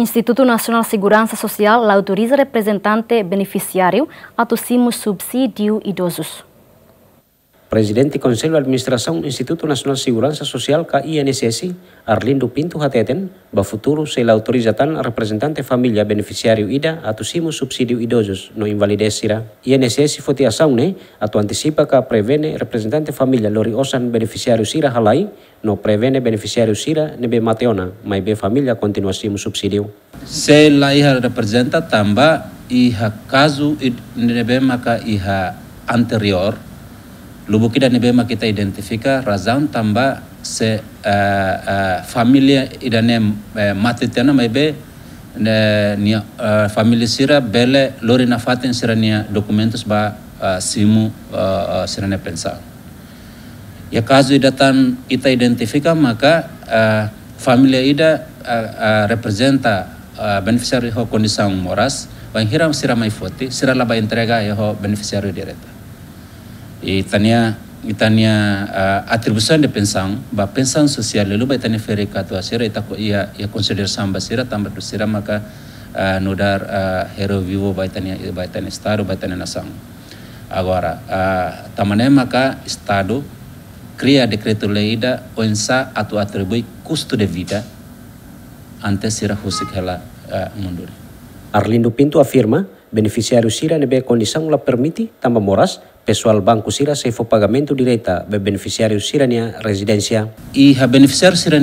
Instituto Nacional Segurança Social autoriza representante beneficiário a subsídio idosos. Presidente do Conselho de Administração Instituto Nacional de Segurança Social, KINSS, Arlindo Pinto Hateten, ba futuro se la autorizatan representante familia beneficiário ida atu simo subsídio idosos no invalidesira. ira. INSS foti asaune atu anticipa ka prevene representante familia lori osan beneficiário sira halai no prevene beneficiário sira nebe mateona mai be familia continuasimo subsídio. Se la iha representa tamba iha caso nebe maka iha anterior Lubuki dan ma kita identifika razan tamba se uh, eh, uh, eh, família idane uh, eh, matitena maibe ne ni uh, famili sira bele lori na faten sira ni dokumentus ba uh, simu uh, uh, sira ne pensar. Ya kazu idatan kita identifika maka uh, familia ida uh, uh, representa uh, beneficiary ho kondisang moras, bang hiram sira mai foti, sira laba entrega ya ho beneficiary direta e tania itania uh, atribuição de pensão ba pensão social lelu ba itania feri katwa ita ko ia ia konsider samba sira tambah do sira maka uh, eh, nodar uh, eh, hero vivo ba itania ba itania staru ba itania nasang, agora uh, eh, tamane maka estado kria decreto leida da atu atribui custo de vida ante sira husik hela uh, mundur Arlindo Pinto afirma Beneficiário Sira nebe condição la permiti tamba moras, pessoal Banco Sira se for pagamento direita be beneficiário Sira residência. E a beneficiário Sira